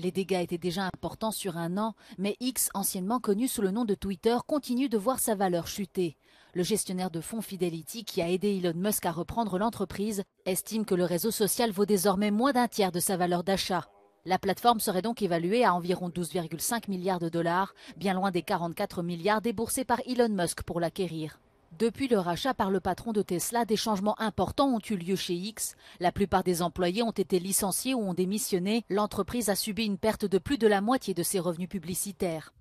Les dégâts étaient déjà importants sur un an, mais X, anciennement connu sous le nom de Twitter, continue de voir sa valeur chuter. Le gestionnaire de fonds Fidelity, qui a aidé Elon Musk à reprendre l'entreprise, estime que le réseau social vaut désormais moins d'un tiers de sa valeur d'achat. La plateforme serait donc évaluée à environ 12,5 milliards de dollars, bien loin des 44 milliards déboursés par Elon Musk pour l'acquérir. Depuis le rachat par le patron de Tesla, des changements importants ont eu lieu chez X. La plupart des employés ont été licenciés ou ont démissionné. L'entreprise a subi une perte de plus de la moitié de ses revenus publicitaires.